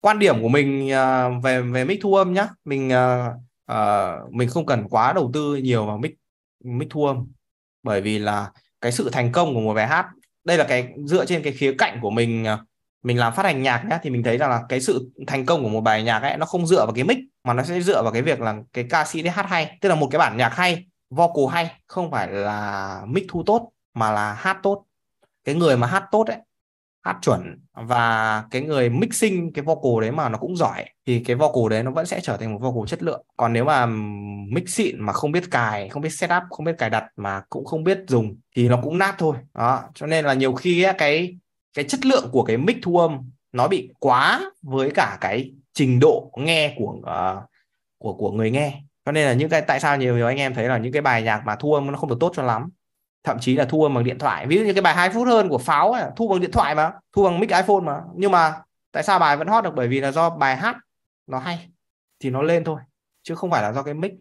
quan điểm của mình uh, về về mic thu âm nhá mình uh, uh, mình không cần quá đầu tư nhiều vào mic mic thu âm bởi vì là cái sự thành công của một bài hát đây là cái dựa trên cái khía cạnh của mình mình làm phát hành nhạc nhé thì mình thấy rằng là cái sự thành công của một bài nhạc ấy nó không dựa vào cái mic mà nó sẽ dựa vào cái việc là cái ca sĩ đấy hát hay tức là một cái bản nhạc hay vocal hay không phải là mic thu tốt mà là hát tốt cái người mà hát tốt ấy hát chuẩn và cái người mixing cái vocal đấy mà nó cũng giỏi thì cái vocal đấy nó vẫn sẽ trở thành một vocal chất lượng còn nếu mà mix xịn mà không biết cài không biết setup không biết cài đặt mà cũng không biết dùng thì nó cũng nát thôi đó cho nên là nhiều khi ấy, cái cái chất lượng của cái mic thu âm nó bị quá với cả cái trình độ nghe của uh, của của người nghe cho nên là những cái tại sao nhiều, nhiều anh em thấy là những cái bài nhạc mà thu âm nó không được tốt cho lắm thậm chí là thu âm bằng điện thoại ví dụ như cái bài 2 phút hơn của pháo ấy, thu bằng điện thoại mà thu bằng mic iphone mà nhưng mà tại sao bài vẫn hot được bởi vì là do bài hát nó hay thì nó lên thôi chứ không phải là do cái mic